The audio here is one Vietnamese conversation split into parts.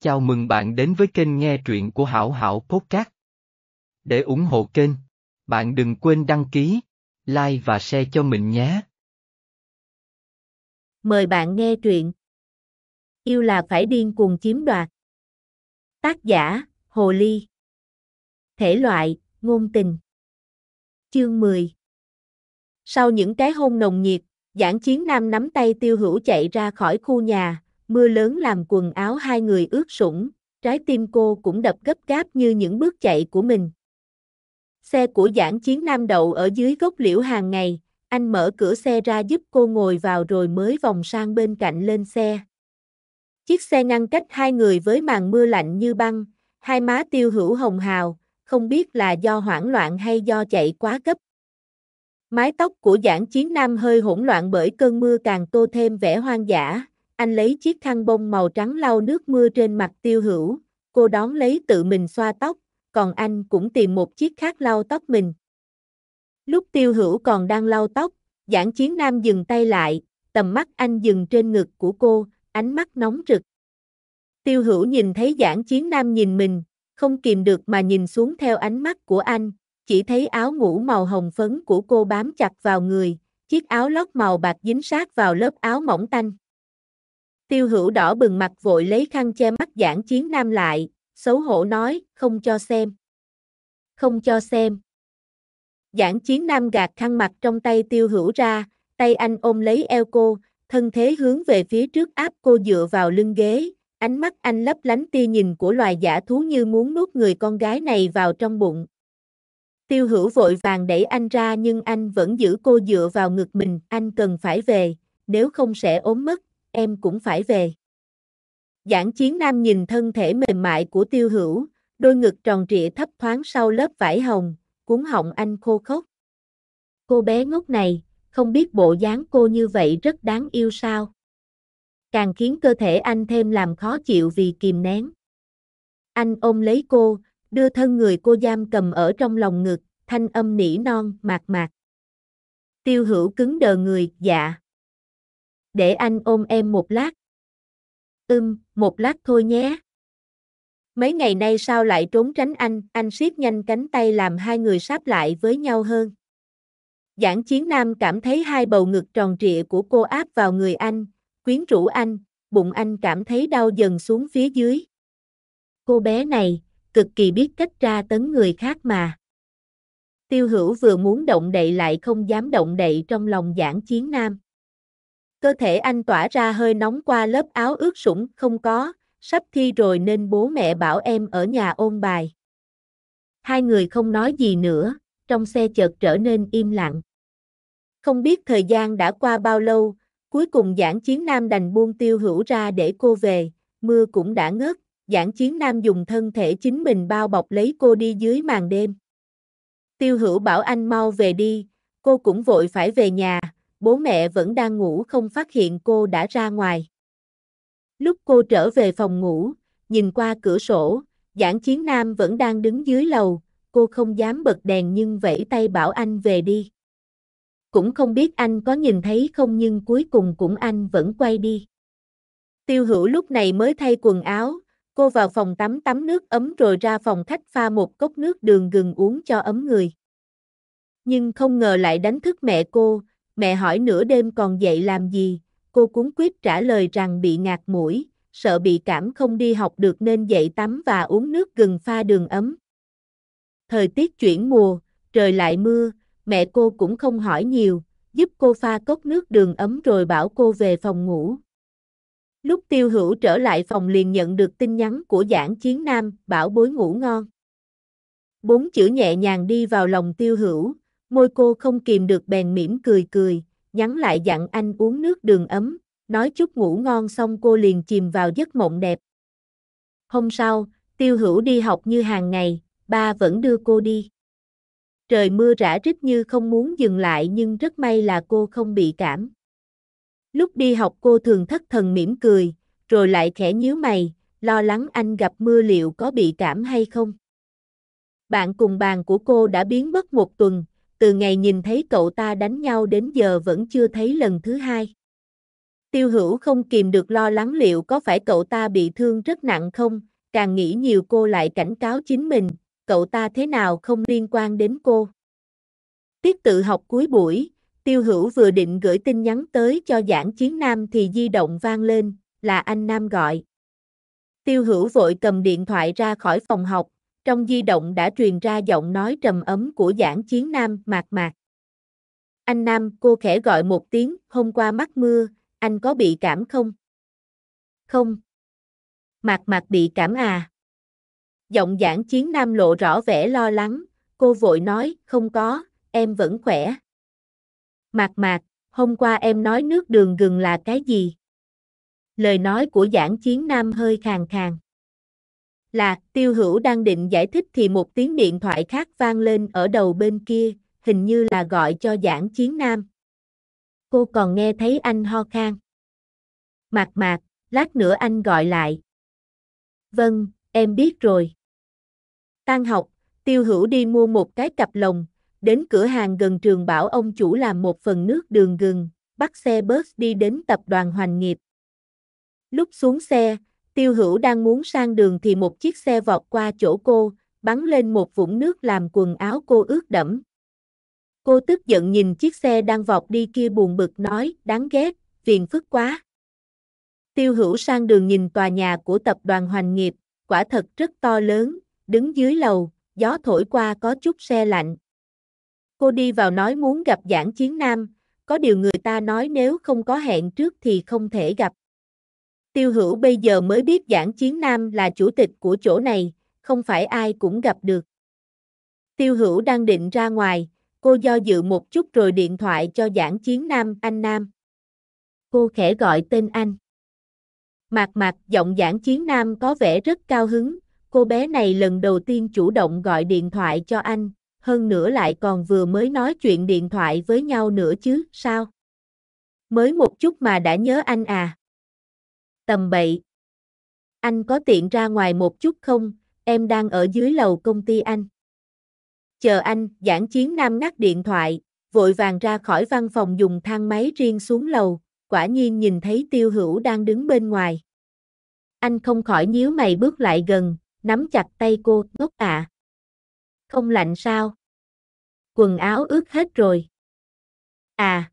Chào mừng bạn đến với kênh nghe truyện của Hảo Hảo Podcast. Để ủng hộ kênh, bạn đừng quên đăng ký, like và share cho mình nhé. Mời bạn nghe truyện Yêu là phải điên cuồng chiếm đoạt Tác giả, Hồ Ly Thể loại, ngôn tình Chương 10 Sau những cái hôn nồng nhiệt, giảng chiến nam nắm tay tiêu hữu chạy ra khỏi khu nhà, mưa lớn làm quần áo hai người ướt sũng, trái tim cô cũng đập gấp gáp như những bước chạy của mình. Xe của giảng chiến nam đậu ở dưới gốc liễu hàng ngày, anh mở cửa xe ra giúp cô ngồi vào rồi mới vòng sang bên cạnh lên xe. Chiếc xe ngăn cách hai người với màn mưa lạnh như băng, hai má tiêu hữu hồng hào, không biết là do hoảng loạn hay do chạy quá gấp. Mái tóc của giảng chiến nam hơi hỗn loạn bởi cơn mưa càng tô thêm vẻ hoang dã, anh lấy chiếc khăn bông màu trắng lau nước mưa trên mặt tiêu hữu, cô đón lấy tự mình xoa tóc, còn anh cũng tìm một chiếc khác lau tóc mình. Lúc tiêu hữu còn đang lau tóc, giảng chiến nam dừng tay lại, tầm mắt anh dừng trên ngực của cô, ánh mắt nóng rực. Tiêu hữu nhìn thấy giảng chiến nam nhìn mình, không kìm được mà nhìn xuống theo ánh mắt của anh, chỉ thấy áo ngủ màu hồng phấn của cô bám chặt vào người, chiếc áo lót màu bạc dính sát vào lớp áo mỏng tanh. Tiêu hữu đỏ bừng mặt vội lấy khăn che mắt giảng chiến nam lại, xấu hổ nói, không cho xem. Không cho xem. Giảng chiến nam gạt khăn mặt trong tay tiêu hữu ra, tay anh ôm lấy eo cô, thân thế hướng về phía trước áp cô dựa vào lưng ghế, ánh mắt anh lấp lánh tia nhìn của loài giả thú như muốn nuốt người con gái này vào trong bụng. Tiêu hữu vội vàng đẩy anh ra nhưng anh vẫn giữ cô dựa vào ngực mình, anh cần phải về, nếu không sẽ ốm mất em cũng phải về. Giảng chiến nam nhìn thân thể mềm mại của tiêu hữu, đôi ngực tròn trịa thấp thoáng sau lớp vải hồng, cuốn họng anh khô khốc. Cô bé ngốc này, không biết bộ dáng cô như vậy rất đáng yêu sao. Càng khiến cơ thể anh thêm làm khó chịu vì kìm nén. Anh ôm lấy cô, đưa thân người cô giam cầm ở trong lòng ngực, thanh âm nỉ non, mạc mạc. Tiêu hữu cứng đờ người, dạ để anh ôm em một lát. Ừm, một lát thôi nhé. Mấy ngày nay sao lại trốn tránh anh, anh siết nhanh cánh tay làm hai người sáp lại với nhau hơn. Giảng chiến nam cảm thấy hai bầu ngực tròn trịa của cô áp vào người anh, quyến rũ anh, bụng anh cảm thấy đau dần xuống phía dưới. Cô bé này, cực kỳ biết cách tra tấn người khác mà. Tiêu hữu vừa muốn động đậy lại không dám động đậy trong lòng giảng chiến nam. Cơ thể anh tỏa ra hơi nóng qua lớp áo ướt sũng, không có, sắp thi rồi nên bố mẹ bảo em ở nhà ôn bài. Hai người không nói gì nữa, trong xe chợt trở nên im lặng. Không biết thời gian đã qua bao lâu, cuối cùng giảng chiến nam đành buông tiêu hữu ra để cô về, mưa cũng đã ngớt, giảng chiến nam dùng thân thể chính mình bao bọc lấy cô đi dưới màn đêm. Tiêu hữu bảo anh mau về đi, cô cũng vội phải về nhà, bố mẹ vẫn đang ngủ không phát hiện cô đã ra ngoài. Lúc cô trở về phòng ngủ, nhìn qua cửa sổ, Giảng Chiến Nam vẫn đang đứng dưới lầu, cô không dám bật đèn nhưng vẫy tay bảo anh về đi. Cũng không biết anh có nhìn thấy không nhưng cuối cùng cũng anh vẫn quay đi. Tiêu hữu lúc này mới thay quần áo, cô vào phòng tắm tắm nước ấm rồi ra phòng khách pha một cốc nước đường gừng uống cho ấm người. Nhưng không ngờ lại đánh thức mẹ cô, Mẹ hỏi nửa đêm còn dậy làm gì, cô cuốn quyết trả lời rằng bị ngạt mũi, sợ bị cảm không đi học được nên dậy tắm và uống nước gừng pha đường ấm. Thời tiết chuyển mùa, trời lại mưa, mẹ cô cũng không hỏi nhiều, giúp cô pha cốc nước đường ấm rồi bảo cô về phòng ngủ. Lúc tiêu hữu trở lại phòng liền nhận được tin nhắn của giảng chiến nam, bảo bối ngủ ngon. Bốn chữ nhẹ nhàng đi vào lòng tiêu hữu, Môi cô không kìm được bèn mỉm cười cười, nhắn lại dặn anh uống nước đường ấm, nói chút ngủ ngon xong cô liền chìm vào giấc mộng đẹp. Hôm sau, tiêu hữu đi học như hàng ngày, ba vẫn đưa cô đi. Trời mưa rã rít như không muốn dừng lại nhưng rất may là cô không bị cảm. Lúc đi học cô thường thất thần mỉm cười, rồi lại khẽ nhíu mày, lo lắng anh gặp mưa liệu có bị cảm hay không. Bạn cùng bàn của cô đã biến mất một tuần, từ ngày nhìn thấy cậu ta đánh nhau đến giờ vẫn chưa thấy lần thứ hai. Tiêu hữu không kìm được lo lắng liệu có phải cậu ta bị thương rất nặng không, càng nghĩ nhiều cô lại cảnh cáo chính mình, cậu ta thế nào không liên quan đến cô. Tiết tự học cuối buổi, tiêu hữu vừa định gửi tin nhắn tới cho giảng chiến nam thì di động vang lên, là anh Nam gọi. Tiêu hữu vội cầm điện thoại ra khỏi phòng học, trong di động đã truyền ra giọng nói trầm ấm của giảng chiến nam mạc mạc. Anh Nam, cô khẽ gọi một tiếng, hôm qua mắc mưa, anh có bị cảm không? Không. Mạc mạc bị cảm à? Giọng giảng chiến nam lộ rõ vẻ lo lắng, cô vội nói, không có, em vẫn khỏe. Mạc mạc, hôm qua em nói nước đường gừng là cái gì? Lời nói của giảng chiến nam hơi khàn khàn là tiêu hữu đang định giải thích thì một tiếng điện thoại khác vang lên ở đầu bên kia, hình như là gọi cho giảng chiến nam. Cô còn nghe thấy anh ho khan. Mạc mạc, lát nữa anh gọi lại. Vâng, em biết rồi. Tan học, tiêu hữu đi mua một cái cặp lồng, đến cửa hàng gần trường bảo ông chủ làm một phần nước đường gừng, bắt xe bus đi đến tập đoàn Hoành Nghiệp. Lúc xuống xe, Tiêu hữu đang muốn sang đường thì một chiếc xe vọt qua chỗ cô, bắn lên một vũng nước làm quần áo cô ướt đẫm. Cô tức giận nhìn chiếc xe đang vọt đi kia buồn bực nói, đáng ghét, phiền phức quá. Tiêu hữu sang đường nhìn tòa nhà của tập đoàn Hoành Nghiệp, quả thật rất to lớn, đứng dưới lầu, gió thổi qua có chút xe lạnh. Cô đi vào nói muốn gặp giảng chiến nam, có điều người ta nói nếu không có hẹn trước thì không thể gặp. Tiêu Hữu bây giờ mới biết Giảng Chiến Nam là chủ tịch của chỗ này, không phải ai cũng gặp được. Tiêu Hữu đang định ra ngoài, cô do dự một chút rồi điện thoại cho Giảng Chiến Nam anh Nam. Cô khẽ gọi tên anh. Mạc mạc giọng Giảng Chiến Nam có vẻ rất cao hứng, cô bé này lần đầu tiên chủ động gọi điện thoại cho anh, hơn nữa lại còn vừa mới nói chuyện điện thoại với nhau nữa chứ, sao? Mới một chút mà đã nhớ anh à tầm bậy. Anh có tiện ra ngoài một chút không, em đang ở dưới lầu công ty anh. Chờ anh, giảng chiến nam ngắt điện thoại, vội vàng ra khỏi văn phòng dùng thang máy riêng xuống lầu, quả nhiên nhìn thấy tiêu hữu đang đứng bên ngoài. Anh không khỏi nhíu mày bước lại gần, nắm chặt tay cô, ngốc ạ. À. Không lạnh sao? Quần áo ướt hết rồi. À,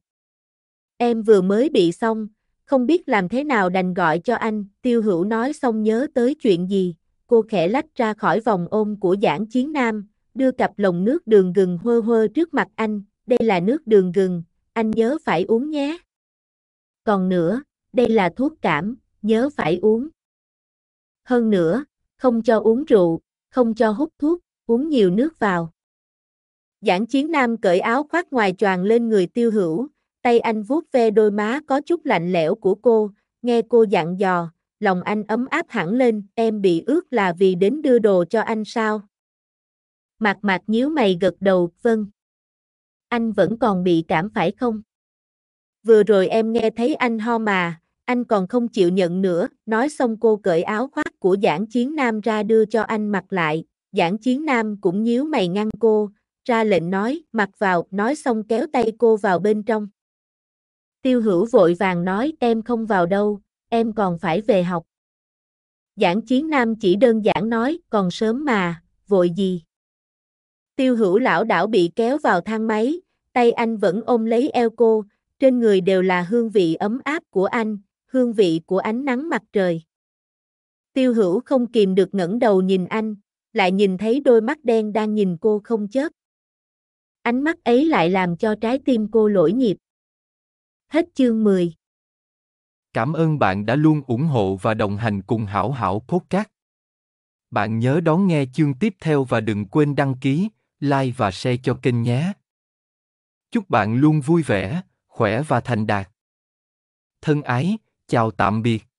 em vừa mới bị xong, không biết làm thế nào đành gọi cho anh, tiêu hữu nói xong nhớ tới chuyện gì, cô khẽ lách ra khỏi vòng ôm của giảng chiến nam, đưa cặp lồng nước đường gừng hơ hơ trước mặt anh, đây là nước đường gừng, anh nhớ phải uống nhé. Còn nữa, đây là thuốc cảm, nhớ phải uống. Hơn nữa, không cho uống rượu, không cho hút thuốc, uống nhiều nước vào. Giảng chiến nam cởi áo khoác ngoài choàng lên người tiêu hữu, Tay anh vuốt ve đôi má có chút lạnh lẽo của cô, nghe cô dặn dò, lòng anh ấm áp hẳn lên, em bị ướt là vì đến đưa đồ cho anh sao? Mạc mạc nhíu mày gật đầu, vâng. Anh vẫn còn bị cảm phải không? Vừa rồi em nghe thấy anh ho mà, anh còn không chịu nhận nữa, nói xong cô cởi áo khoác của giảng chiến nam ra đưa cho anh mặc lại, giảng chiến nam cũng nhíu mày ngăn cô, ra lệnh nói, mặc vào, nói xong kéo tay cô vào bên trong. Tiêu hữu vội vàng nói em không vào đâu, em còn phải về học. Giảng chiến nam chỉ đơn giản nói còn sớm mà, vội gì. Tiêu hữu lão đảo bị kéo vào thang máy, tay anh vẫn ôm lấy eo cô, trên người đều là hương vị ấm áp của anh, hương vị của ánh nắng mặt trời. Tiêu hữu không kìm được ngẩng đầu nhìn anh, lại nhìn thấy đôi mắt đen đang nhìn cô không chớp. Ánh mắt ấy lại làm cho trái tim cô lỗi nhịp. Hết chương 10. Cảm ơn bạn đã luôn ủng hộ và đồng hành cùng Hảo Hảo Podcast. Bạn nhớ đón nghe chương tiếp theo và đừng quên đăng ký, like và share cho kênh nhé. Chúc bạn luôn vui vẻ, khỏe và thành đạt. Thân ái, chào tạm biệt.